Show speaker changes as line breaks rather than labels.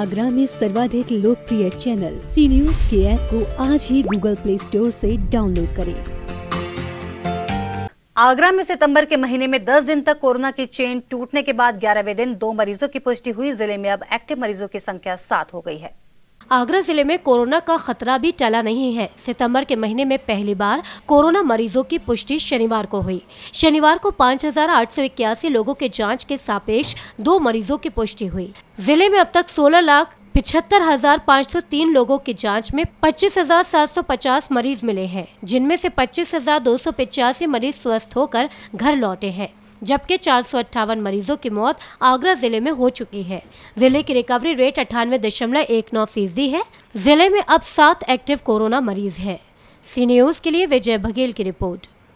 आगरा में सर्वाधिक लोकप्रिय चैनल सी न्यूज के ऐप को आज ही गूगल प्ले स्टोर से डाउनलोड करें
आगरा में सितंबर के महीने में 10 दिन तक कोरोना की चेन टूटने के बाद ग्यारहवे दिन दो मरीजों की पुष्टि हुई जिले में अब एक्टिव मरीजों की संख्या सात हो गई है
आगरा जिले में कोरोना का खतरा भी टला नहीं है सितंबर के महीने में पहली बार कोरोना मरीजों की पुष्टि शनिवार को हुई शनिवार को 5,881 लोगों के जांच के सापेक्ष दो मरीजों की पुष्टि हुई जिले में अब तक 16 लाख पिछहत्तर हजार पाँच सौ तीन लोगों की जांच में पच्चीस हजार सात सौ पचास मरीज मिले हैं जिनमें से पच्चीस हजार दो सौ पिचासी मरीज स्वस्थ होकर घर लौटे हैं जबकि चार मरीजों की मौत आगरा जिले में हो चुकी है जिले की रिकवरी रेट अठानवे दशमलव एक नौ फीसदी है जिले में अब सात एक्टिव कोरोना मरीज है सी न्यूज के लिए विजय बघेल की रिपोर्ट